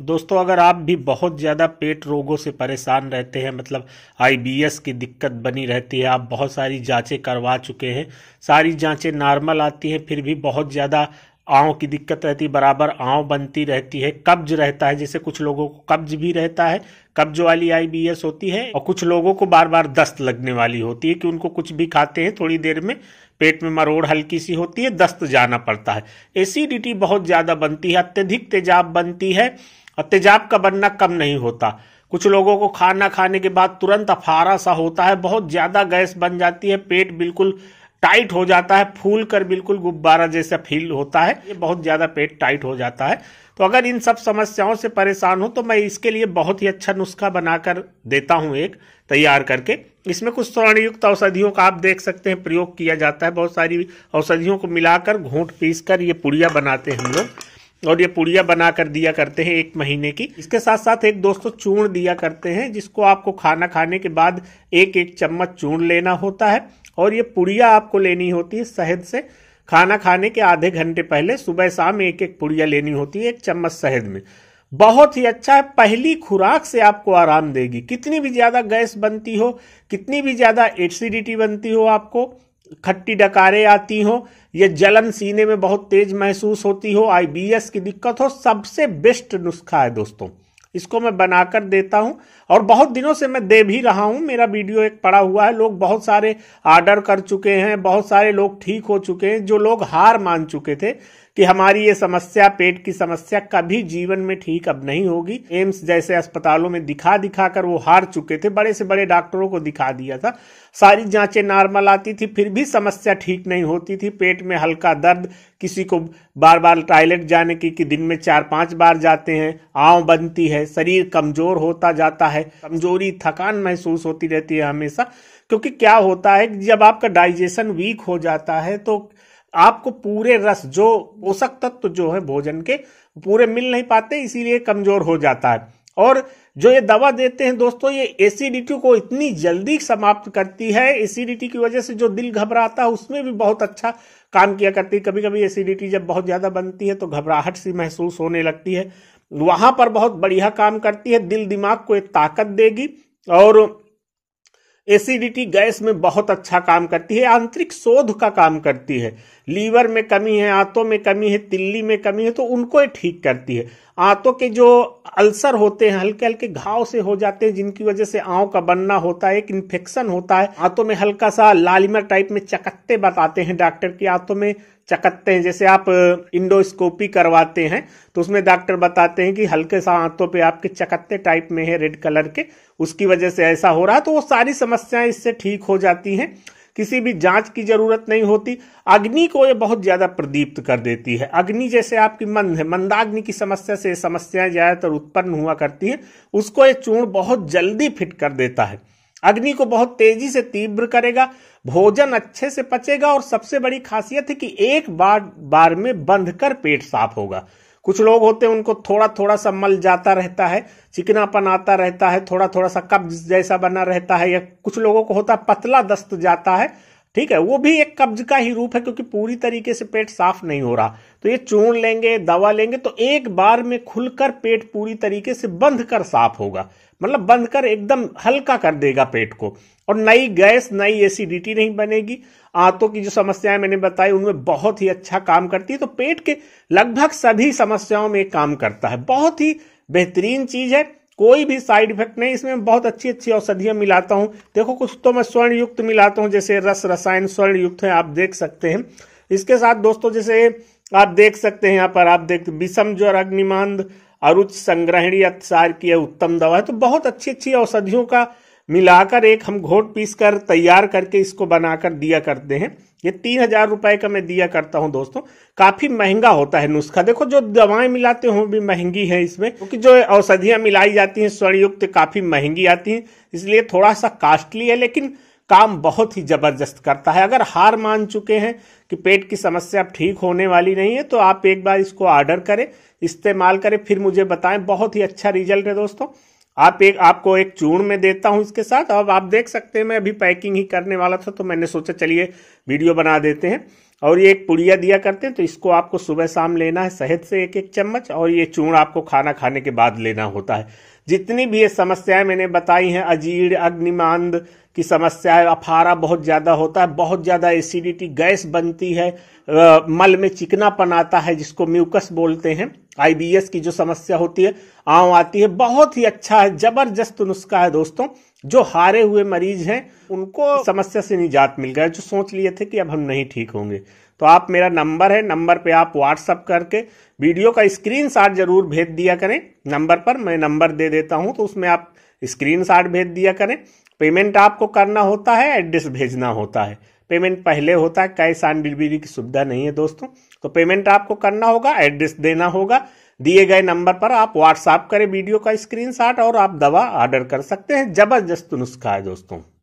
दोस्तों अगर आप भी बहुत ज़्यादा पेट रोगों से परेशान रहते हैं मतलब आईबीएस की दिक्कत बनी रहती है आप बहुत सारी जांचें करवा चुके हैं सारी जांचें नॉर्मल आती हैं फिर भी बहुत ज़्यादा आँव की दिक्कत रहती है बराबर आँव बनती रहती है कब्ज रहता है जैसे कुछ लोगों को कब्ज भी रहता है कब्ज वाली आईबीएस होती है और कुछ लोगों को बार बार दस्त लगने वाली होती है कि उनको कुछ भी खाते हैं थोड़ी देर में पेट में मरोड़ हल्की सी होती है दस्त जाना पड़ता है एसिडिटी बहुत ज़्यादा बनती है अत्यधिक तेजाब बनती है और तेजाब का बनना कम नहीं होता कुछ लोगों को खाना खाने के बाद तुरंत अफारा सा होता है बहुत ज़्यादा गैस बन जाती है पेट बिल्कुल टाइट हो जाता है फूल कर बिल्कुल गुब्बारा जैसा फील होता है ये बहुत ज़्यादा पेट टाइट हो जाता है तो अगर इन सब समस्याओं से परेशान हो तो मैं इसके लिए बहुत ही अच्छा नुस्खा बनाकर देता हूँ एक तैयार करके इसमें कुछ स्वर्णयुक्त औषधियों का आप देख सकते हैं प्रयोग किया जाता है बहुत सारी औषधियों को मिलाकर घूंट पीस कर ये पुड़िया बनाते हैं हम लोग और ये पुड़िया बना कर दिया करते हैं एक महीने की इसके साथ साथ एक दोस्तों चूर्ण दिया करते हैं जिसको आपको खाना खाने के बाद एक एक चम्मच चूर्ण लेना होता है और ये पुड़िया आपको लेनी होती है शहद से खाना खाने के आधे घंटे पहले सुबह शाम एक एक पुड़िया लेनी होती है एक चम्मच शहद में बहुत ही अच्छा है पहली खुराक से आपको आराम देगी कितनी भी ज़्यादा गैस बनती हो कितनी भी ज़्यादा एसिडिटी बनती हो आपको खट्टी डकारें आती हो या जलन सीने में बहुत तेज महसूस होती हो आईबीएस की दिक्कत हो सबसे बेस्ट नुस्खा है दोस्तों इसको मैं बनाकर देता हूं और बहुत दिनों से मैं दे भी रहा हूं मेरा वीडियो एक पड़ा हुआ है लोग बहुत सारे ऑर्डर कर चुके हैं बहुत सारे लोग ठीक हो चुके हैं जो लोग हार मान चुके थे कि हमारी ये समस्या पेट की समस्या कभी जीवन में ठीक अब नहीं होगी एम्स जैसे अस्पतालों में दिखा दिखा कर वो हार चुके थे बड़े से बड़े डॉक्टरों को दिखा दिया था सारी जांचें नॉर्मल आती थी फिर भी समस्या ठीक नहीं होती थी पेट में हल्का दर्द किसी को बार बार टॉयलेट जाने की कि दिन में चार पांच बार जाते हैं आव बनती है शरीर कमजोर होता जाता है कमजोरी थकान महसूस होती रहती है हमेशा क्योंकि क्या होता है जब आपका डाइजेशन वीक हो जाता है तो आपको पूरे रस जो पोषक तत्व जो है भोजन के पूरे मिल नहीं पाते इसीलिए कमजोर हो जाता है और जो ये दवा देते हैं दोस्तों ये एसिडिटी को इतनी जल्दी समाप्त करती है एसिडिटी की वजह से जो दिल घबराता है उसमें भी बहुत अच्छा काम किया करती है कभी कभी एसिडिटी जब बहुत ज़्यादा बनती है तो घबराहट सी महसूस होने लगती है वहां पर बहुत बढ़िया काम करती है दिल दिमाग को एक ताकत देगी और एसिडिटी गैस में बहुत अच्छा काम करती है आंतरिक शोध का काम करती है लीवर में कमी है आंतों में कमी है तिल्ली में कमी है तो उनको ठीक करती है आंतों के जो अल्सर होते हैं हल्के हल्के घाव से हो जाते हैं जिनकी वजह से आंव का बनना होता है एक इन्फेक्शन होता है आंतों में हल्का सा लालिमा टाइप में चकत्ते बताते हैं डॉक्टर की आंतों में चकत्ते हैं जैसे आप इंडोस्कोपी uh, करवाते हैं तो उसमें डॉक्टर बताते हैं कि हल्के सा आंतों पे आपके चकत्ते टाइप में है रेड कलर के उसकी वजह से ऐसा हो रहा है तो वो सारी समस्याएं इससे ठीक हो जाती हैं किसी भी जांच की जरूरत नहीं होती अग्नि को ये बहुत ज्यादा प्रदीप्त कर देती है अग्नि जैसे आपकी मंद है मंदाग्नि की समस्या से समस्याएं ज्यादातर उत्पन्न हुआ करती है उसको ये चूर्ण बहुत जल्दी फिट कर देता है अग्नि को बहुत तेजी से तीव्र करेगा भोजन अच्छे से पचेगा और सबसे बड़ी खासियत है कि एक बार बार में बंध कर पेट साफ होगा कुछ लोग होते हैं उनको थोड़ा थोड़ा सा मल जाता रहता है चिकनापन आता रहता है थोड़ा थोड़ा सा कब्ज जैसा बना रहता है या कुछ लोगों को होता है पतला दस्त जाता है ठीक है वो भी एक कब्ज का ही रूप है क्योंकि पूरी तरीके से पेट साफ नहीं हो रहा तो ये चूर्ण लेंगे दवा लेंगे तो एक बार में खुलकर पेट पूरी तरीके से बंद कर साफ होगा मतलब बंद कर एकदम हल्का कर देगा पेट को और नई गैस नई एसिडिटी नहीं बनेगी आंतों की जो समस्याएं मैंने बताई उनमें बहुत ही अच्छा काम करती है तो पेट के लगभग सभी समस्याओं में काम करता है बहुत ही बेहतरीन चीज है कोई भी साइड इफेक्ट नहीं इसमें बहुत अच्छी अच्छी औषधियां मिलाता हूं देखो कुछ तो मैं स्वर्ण युक्त मिलाता हूं जैसे रस रसायन स्वर्ण युक्त है आप देख सकते हैं इसके साथ दोस्तों जैसे आप देख सकते हैं यहाँ पर आप देख विषम ज्वर अग्निमांद अरुच संग्रहणी अत्सार की उत्तम दवा है तो बहुत अच्छी अच्छी औषधियों का मिलाकर एक हम घोट पीस कर तैयार करके इसको बनाकर दिया करते हैं ये तीन हजार रुपए का मैं दिया करता हूं दोस्तों काफी महंगा होता है नुस्खा देखो जो दवाएं मिलाते हो भी महंगी है इसमें क्योंकि जो औषधियां मिलाई जाती हैं स्वर्णयुक्त काफी महंगी आती हैं इसलिए थोड़ा सा कास्टली है लेकिन काम बहुत ही जबरदस्त करता है अगर हार मान चुके हैं कि पेट की समस्या अब ठीक होने वाली नहीं है तो आप एक बार इसको ऑर्डर करें इस्तेमाल करें फिर मुझे बताएं बहुत ही अच्छा रिजल्ट है दोस्तों आप एक आपको एक चूर्ण में देता हूं इसके साथ अब आप देख सकते हैं मैं अभी पैकिंग ही करने वाला था तो मैंने सोचा चलिए वीडियो बना देते हैं और ये एक पुड़िया दिया करते हैं तो इसको आपको सुबह शाम लेना है शहद से एक एक चम्मच और ये चूर्ण आपको खाना खाने के बाद लेना होता है जितनी भी ये समस्याएं मैंने बताई हैं अजीर्ण अग्निमांद की समस्या है अफारा बहुत ज़्यादा होता है बहुत ज़्यादा एसिडिटी गैस बनती है मल में चिकनापन आता है जिसको म्यूकस बोलते हैं आईबीएस की जो समस्या होती है आम आती है बहुत ही अच्छा है जबरदस्त नुस्खा है दोस्तों जो हारे हुए मरीज हैं उनको समस्या से निजात मिल गया जो सोच लिए थे कि अब हम नहीं ठीक होंगे तो आप मेरा नंबर है नंबर पे आप व्हाट्सअप करके वीडियो का स्क्रीनशॉट जरूर भेज दिया करें नंबर पर मैं नंबर दे देता हूं तो उसमें आप स्क्रीनशॉट भेज दिया करें पेमेंट आपको करना होता है एड्रेस भेजना होता है पेमेंट पहले होता है कैश ऑन डिलीवरी की सुविधा नहीं है दोस्तों तो पेमेंट आपको करना होगा एड्रेस देना होगा दिए गए नंबर पर आप व्हाट्सएप करें वीडियो का स्क्रीनशॉट और आप दवा ऑर्डर कर सकते हैं जबरदस्त नुस्खा है दोस्तों